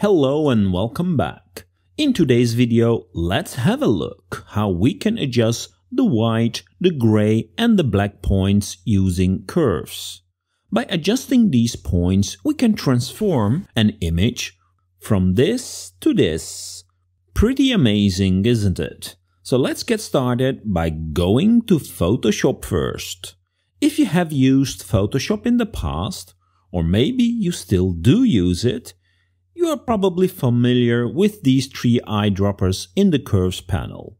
Hello and welcome back. In today's video, let's have a look how we can adjust the white, the gray and the black points using curves. By adjusting these points, we can transform an image from this to this. Pretty amazing, isn't it? So let's get started by going to Photoshop first. If you have used Photoshop in the past, or maybe you still do use it, you are probably familiar with these three eyedroppers in the curves panel.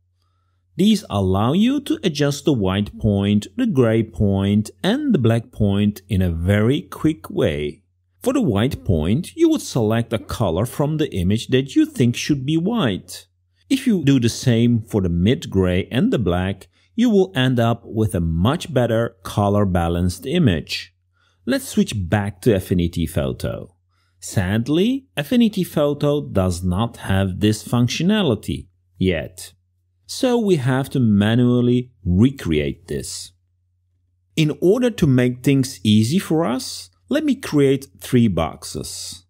These allow you to adjust the white point, the gray point and the black point in a very quick way. For the white point, you would select a color from the image that you think should be white. If you do the same for the mid-gray and the black, you will end up with a much better color balanced image. Let's switch back to Affinity Photo. Sadly, Affinity Photo does not have this functionality yet. So we have to manually recreate this. In order to make things easy for us, let me create three boxes.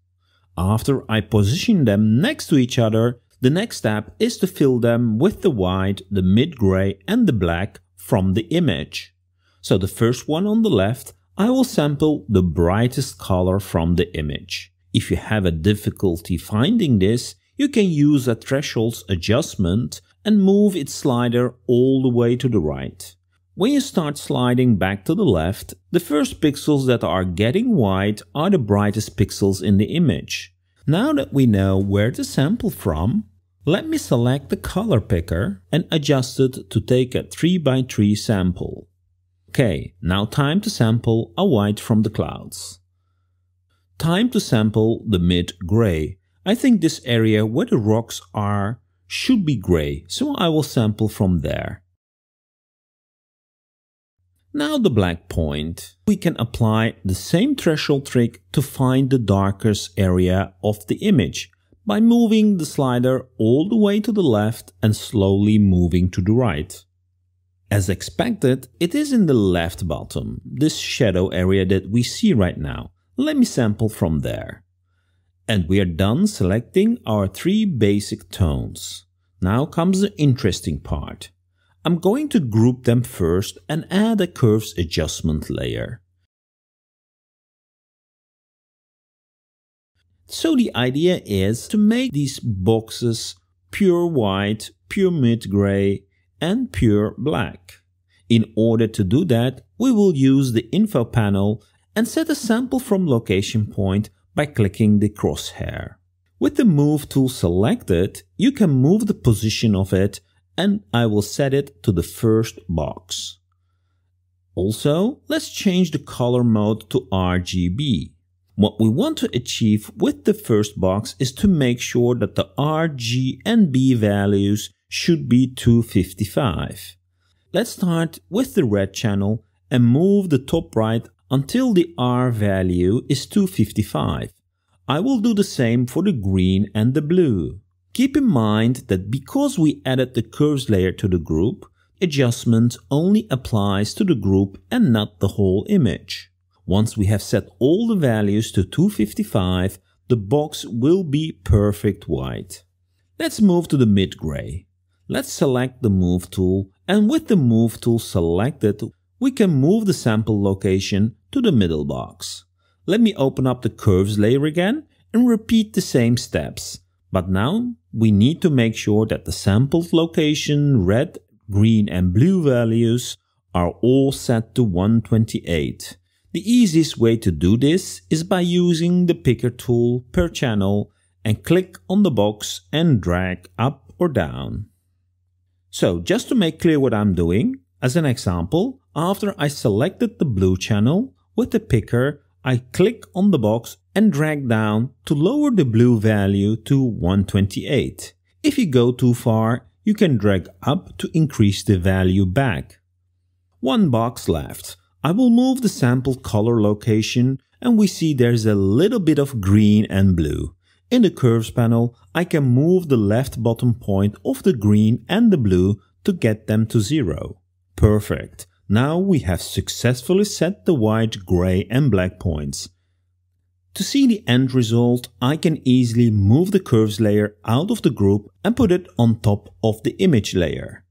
After I position them next to each other, the next step is to fill them with the white, the mid-gray and the black from the image. So the first one on the left, I will sample the brightest color from the image. If you have a difficulty finding this, you can use a thresholds adjustment and move its slider all the way to the right. When you start sliding back to the left, the first pixels that are getting white are the brightest pixels in the image. Now that we know where to sample from, let me select the color picker and adjust it to take a 3x3 sample. Okay, now time to sample a white from the clouds. Time to sample the mid-gray. I think this area where the rocks are should be gray, so I will sample from there. Now the black point. We can apply the same threshold trick to find the darkest area of the image by moving the slider all the way to the left and slowly moving to the right. As expected, it is in the left bottom, this shadow area that we see right now. Let me sample from there. And we are done selecting our three basic tones. Now comes the interesting part. I'm going to group them first and add a curves adjustment layer. So the idea is to make these boxes pure white, pure mid gray and pure black. In order to do that, we will use the info panel and set a sample from location point by clicking the crosshair. With the move tool selected, you can move the position of it and I will set it to the first box. Also, let's change the color mode to RGB. What we want to achieve with the first box is to make sure that the R, G and B values should be 255. Let's start with the red channel and move the top right until the R value is 255. I will do the same for the green and the blue. Keep in mind that because we added the curves layer to the group, adjustment only applies to the group and not the whole image. Once we have set all the values to 255, the box will be perfect white. Let's move to the mid-gray. Let's select the Move tool and with the Move tool selected, we can move the sample location to the middle box. Let me open up the curves layer again and repeat the same steps. But now we need to make sure that the sampled location red, green and blue values are all set to 128. The easiest way to do this is by using the picker tool per channel and click on the box and drag up or down. So just to make clear what I'm doing, as an example, after I selected the blue channel, with the picker I click on the box and drag down to lower the blue value to 128. If you go too far, you can drag up to increase the value back. One box left. I will move the sample color location and we see there's a little bit of green and blue. In the curves panel, I can move the left bottom point of the green and the blue to get them to zero. Perfect. Now we have successfully set the white, grey and black points. To see the end result, I can easily move the curves layer out of the group and put it on top of the image layer.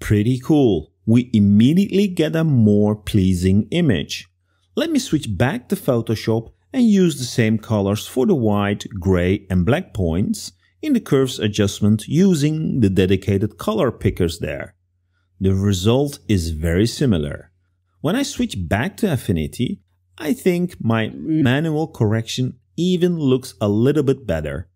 Pretty cool. We immediately get a more pleasing image. Let me switch back to Photoshop and use the same colors for the white, grey and black points in the curves adjustment using the dedicated color pickers there the result is very similar. When I switch back to Affinity, I think my manual correction even looks a little bit better.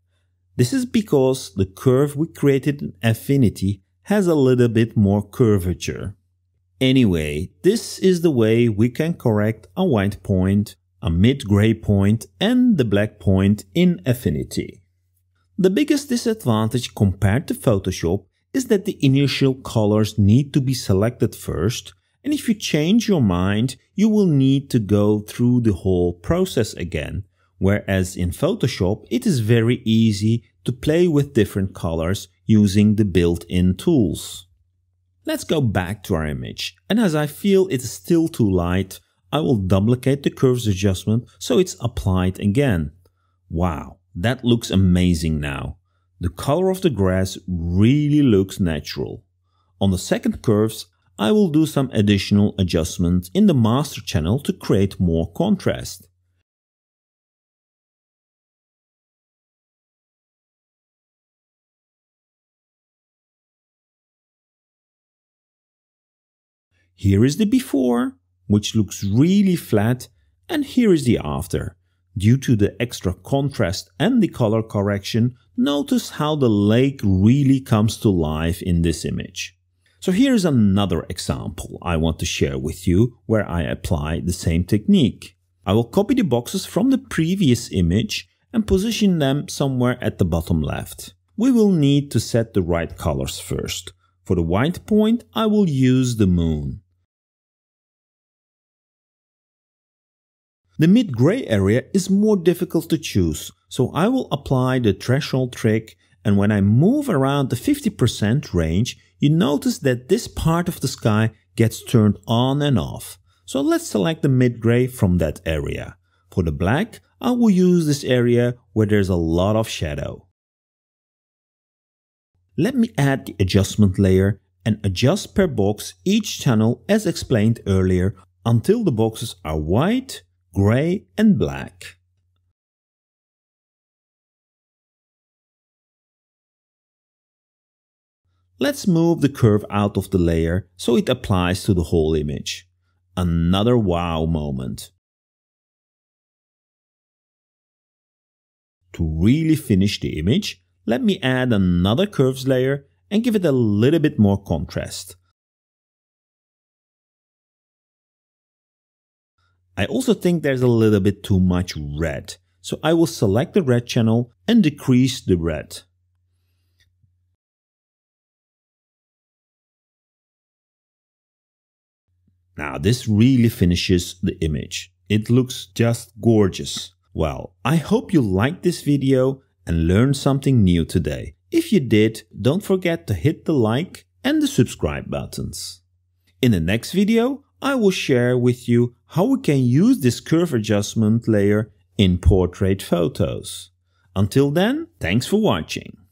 This is because the curve we created in Affinity has a little bit more curvature. Anyway, this is the way we can correct a white point, a mid-gray point and the black point in Affinity. The biggest disadvantage compared to Photoshop is that the initial colors need to be selected first and if you change your mind, you will need to go through the whole process again. Whereas in Photoshop, it is very easy to play with different colors using the built-in tools. Let's go back to our image. And as I feel it is still too light, I will duplicate the curves adjustment so it's applied again. Wow, that looks amazing now. The color of the grass really looks natural. On the second curves, I will do some additional adjustments in the master channel to create more contrast. Here is the before, which looks really flat, and here is the after, due to the extra contrast and the color correction Notice how the lake really comes to life in this image. So here's another example I want to share with you where I apply the same technique. I will copy the boxes from the previous image and position them somewhere at the bottom left. We will need to set the right colors first. For the white point, I will use the moon. The mid gray area is more difficult to choose, so I will apply the threshold trick and when I move around the 50% range, you notice that this part of the sky gets turned on and off. So let's select the mid gray from that area. For the black, I will use this area where there's a lot of shadow. Let me add the adjustment layer and adjust per box each channel as explained earlier until the boxes are white, grey and black. Let's move the curve out of the layer so it applies to the whole image. Another wow moment. To really finish the image, let me add another curves layer and give it a little bit more contrast. I also think there's a little bit too much red, so I will select the red channel and decrease the red. Now this really finishes the image. It looks just gorgeous. Well, I hope you liked this video and learned something new today. If you did, don't forget to hit the like and the subscribe buttons. In the next video, I will share with you how we can use this curve adjustment layer in portrait photos. Until then, thanks for watching.